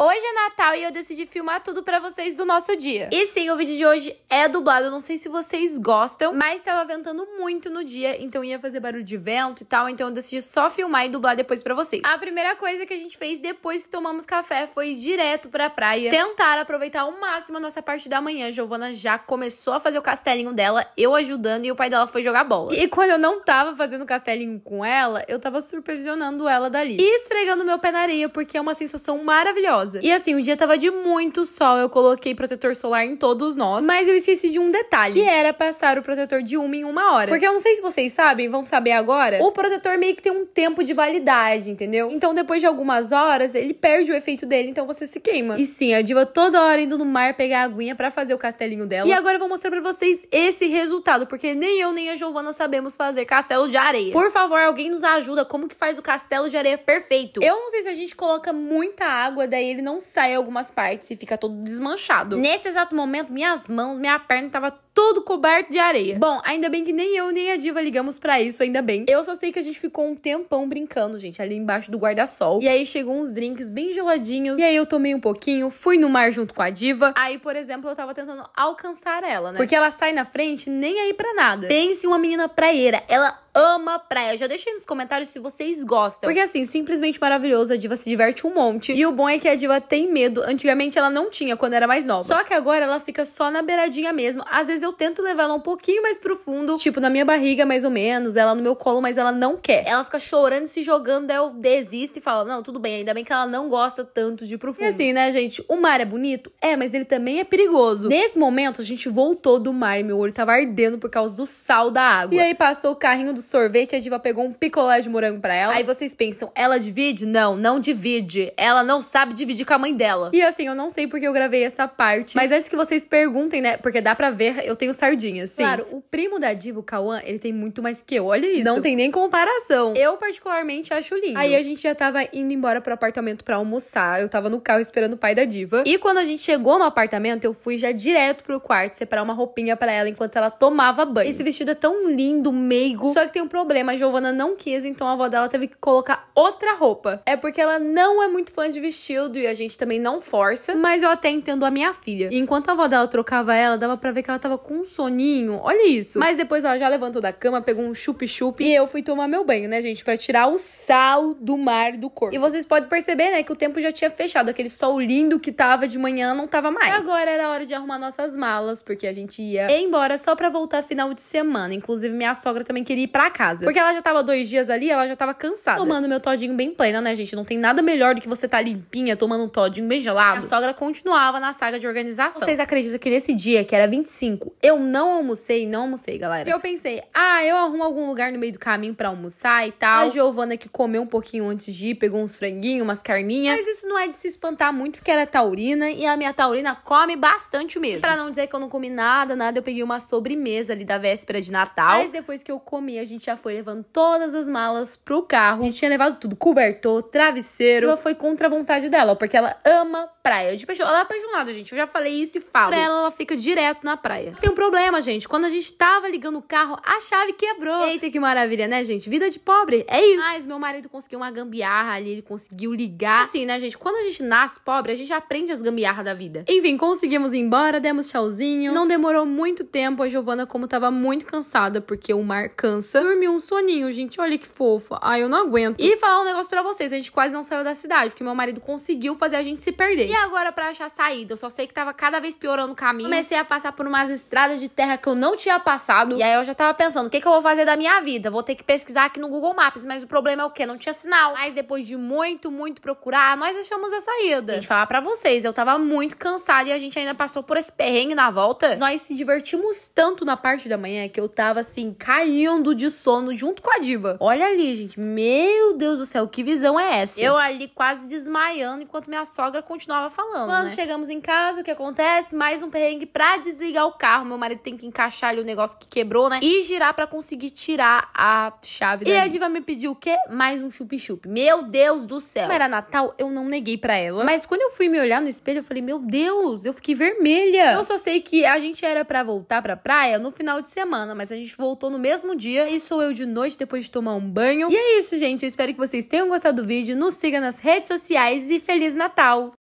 Hoje é Natal e eu decidi filmar tudo para vocês do nosso dia. E sim, o vídeo de hoje é dublado, não sei se vocês gostam, mas tava ventando muito no dia, então ia fazer barulho de vento e tal, então eu decidi só filmar e dublar depois para vocês. A primeira coisa que a gente fez depois que tomamos café foi ir direto pra praia, tentar aproveitar ao máximo a nossa parte da manhã. Giovana já começou a fazer o castelinho dela, eu ajudando e o pai dela foi jogar bola. E quando eu não tava fazendo castelinho com ela, eu tava supervisionando ela dali e esfregando meu pé na areia, porque é uma sensação maravilhosa maravilhosa. E assim, o dia tava de muito sol, eu coloquei protetor solar em todos nós, mas eu esqueci de um detalhe, que era passar o protetor de uma em uma hora. Porque eu não sei se vocês sabem, vão saber agora, o protetor meio que tem um tempo de validade, entendeu? Então depois de algumas horas, ele perde o efeito dele, então você se queima. E sim, a diva toda hora indo no mar pegar a aguinha para fazer o castelinho dela. E agora eu vou mostrar para vocês esse resultado, porque nem eu nem a Giovana sabemos fazer castelo de areia. Por favor, alguém nos ajuda como que faz o castelo de areia perfeito. Eu não sei se a gente coloca muita água, daí ele ele não sai algumas partes e fica todo desmanchado. Nesse exato momento, minhas mãos, minha perna tava todo coberto de areia. Bom, ainda bem que nem eu nem a diva ligamos para isso, ainda bem. Eu só sei que a gente ficou um tempão brincando, gente, ali embaixo do guarda-sol. E aí chegou uns drinks bem geladinhos. E aí eu tomei um pouquinho, fui no mar junto com a diva. Aí, por exemplo, eu tava tentando alcançar ela, né? Porque ela sai na frente nem aí para nada. Pense uma menina praieira, ela ama praia. Já deixei nos comentários se vocês gostam. Porque assim, simplesmente maravilhoso, a diva se diverte um monte. E o bom é que a diva tem medo. Antigamente ela não tinha quando era mais nova. Só que agora ela fica só na beiradinha mesmo. Às vezes eu eu tento levar ela um pouquinho mais pro fundo, tipo, na minha barriga, mais ou menos, ela no meu colo, mas ela não quer. Ela fica chorando, se jogando, daí eu desisto e falo, não, tudo bem, ainda bem que ela não gosta tanto de ir pro fundo. E assim, né, gente, o mar é bonito? É, mas ele também é perigoso. Nesse momento, a gente voltou do mar e meu olho tava ardendo por causa do sal da água. E aí passou o carrinho do sorvete, a diva pegou um picolé de morango pra ela. Aí vocês pensam, ela divide? Não, não divide. Ela não sabe dividir com a mãe dela. E assim, eu não sei porque eu gravei essa parte, mas antes que vocês perguntem, né, porque dá pra ver eu tenho sardinha, sim. Claro, o primo da diva, o Cauã, ele tem muito mais que eu. Olha isso. Não tem nem comparação. Eu, particularmente, acho lindo. Aí a gente já tava indo embora pro apartamento para almoçar. Eu tava no carro esperando o pai da diva. E quando a gente chegou no apartamento, eu fui já direto pro quarto separar uma roupinha para ela enquanto ela tomava banho. Esse vestido é tão lindo, meigo. Só que tem um problema. A Giovana não quis, então a avó dela teve que colocar outra roupa. É porque ela não é muito fã de vestido e a gente também não força. Mas eu até entendo a minha filha. E enquanto a avó dela trocava ela, dava para ver que ela tava com um soninho. Olha isso. Mas depois ela já levantou da cama, pegou um chup-chup e eu fui tomar meu banho, né, gente? para tirar o sal do mar do corpo. E vocês podem perceber, né, que o tempo já tinha fechado. Aquele sol lindo que tava de manhã não tava mais. agora era hora de arrumar nossas malas, porque a gente ia embora só pra voltar final de semana. Inclusive, minha sogra também queria ir pra casa. Porque ela já tava dois dias ali, ela já tava cansada. Tomando meu todinho bem plena, né, gente? Não tem nada melhor do que você tá limpinha, tomando um todinho bem gelado. A sogra continuava na saga de organização. Vocês acreditam que nesse dia, que era 25, eu não almocei, não almocei, galera. E eu pensei, ah, eu arrumo algum lugar no meio do caminho para almoçar e tal. A Giovana que comeu um pouquinho antes de ir, pegou uns franguinhos, umas carninhas. Mas isso não é de se espantar muito, porque ela é taurina e a minha taurina come bastante mesmo. Para não dizer que eu não comi nada, nada, eu peguei uma sobremesa ali da véspera de Natal. Mas depois que eu comi, a gente já foi levando todas as malas pro carro. A gente tinha levado tudo, cobertor, travesseiro. Ela foi contra a vontade dela, porque ela ama praia de Peixoto. Ela é apaixonada, gente. Eu já falei isso e falo. Pra ela, ela fica direto na praia. Tem um problema, gente. Quando a gente tava ligando o carro, a chave quebrou. Eita, que maravilha, né, gente? Vida de pobre, é isso. Mas meu marido conseguiu uma gambiarra ali, ele conseguiu ligar. Assim, né, gente? Quando a gente nasce pobre, a gente aprende as gambiarras da vida. Enfim, conseguimos ir embora, demos tchauzinho. Não demorou muito tempo. A Giovana, como tava muito cansada, porque o mar cansa, dormiu um soninho, gente. Olha que fofa. Ai, eu não aguento. E falar um negócio para vocês: a gente quase não saiu da cidade, porque meu marido conseguiu fazer a gente se perder. E agora para achar saída? Eu só sei que tava cada vez piorando o caminho. Comecei a passar por umas estrada de terra que eu não tinha passado. E aí eu já tava pensando, o que, que eu vou fazer da minha vida? Vou ter que pesquisar aqui no Google Maps, mas o problema é o quê? Não tinha sinal. Mas depois de muito, muito procurar, nós achamos a saída. Gente, falar para vocês, eu tava muito cansada e a gente ainda passou por esse perrengue na volta. Nós se divertimos tanto na parte da manhã que eu tava assim, caindo de sono junto com a diva. Olha ali, gente, meu Deus do céu, que visão é essa? Eu ali quase desmaiando enquanto minha sogra continuava falando. Quando né? chegamos em casa, o que acontece? Mais um perrengue pra desligar o carro carro, meu marido tem que encaixar ali o negócio que quebrou, né? E girar para conseguir tirar a chave E a diva me pediu o quê? Mais um chup-chup. Meu Deus do céu. Como era Natal, eu não neguei para ela. Mas quando eu fui me olhar no espelho, eu falei, meu Deus, eu fiquei vermelha. Eu só sei que a gente era para voltar pra praia no final de semana, mas a gente voltou no mesmo dia. E sou eu de noite depois de tomar um banho. E é isso, gente. Eu espero que vocês tenham gostado do vídeo. Nos siga nas redes sociais e Feliz Natal!